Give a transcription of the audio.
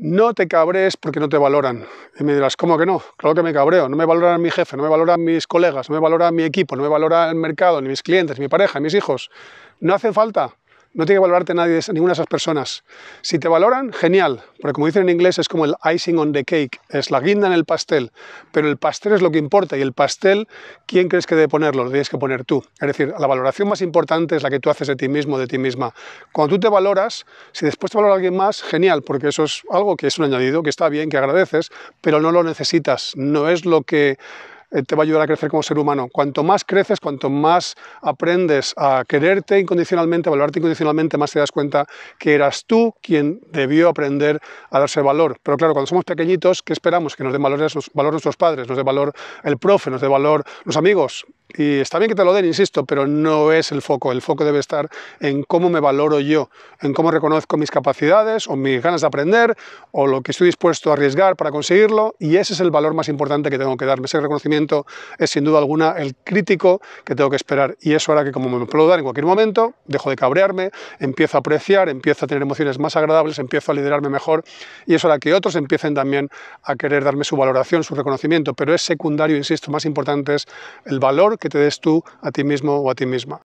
No te cabrees porque no te valoran. Y me dirás, ¿cómo que no? Claro que me cabreo. No me valoran mi jefe, no me valoran mis colegas, no me valora mi equipo, no me valora el mercado, ni mis clientes, ni mi pareja, ni mis hijos. No hacen falta. No tiene que valorarte nadie, ninguna de esas personas. Si te valoran, genial, porque como dicen en inglés es como el icing on the cake, es la guinda en el pastel, pero el pastel es lo que importa y el pastel, ¿quién crees que debe ponerlo? Lo tienes que poner tú. Es decir, la valoración más importante es la que tú haces de ti mismo, de ti misma. Cuando tú te valoras, si después te valora alguien más, genial, porque eso es algo que es un añadido, que está bien, que agradeces, pero no lo necesitas, no es lo que eh, te va a ayudar a crecer como ser humano. Cuanto más creces, cuanto más aprendes a quererte incondicionalmente, a valorarte incondicionalmente, más te das cuenta que eras tú quien debió aprender a darse valor. Pero claro, cuando somos pequeñitos, ¿qué esperamos? Que nos den valor, valor nuestros padres, nos den valor el profe, nos dé valor los amigos. Y está bien que te lo den, insisto, pero no es el foco. El foco debe estar en cómo me valoro yo, en cómo reconozco mis capacidades o mis ganas de aprender o lo que estoy dispuesto a arriesgar para conseguirlo. Y ese es el valor más importante que tengo que darme. Ese reconocimiento es sin duda alguna el crítico que tengo que esperar. Y eso hará que como me puedo dar en cualquier momento, dejo de cabrearme, empiezo a apreciar, empiezo a tener emociones más agradables, empiezo a liderarme mejor. Y eso hará que otros empiecen también a querer darme su valoración, su reconocimiento. Pero es secundario, insisto, más importante es el valor que te des tú a ti mismo o a ti misma.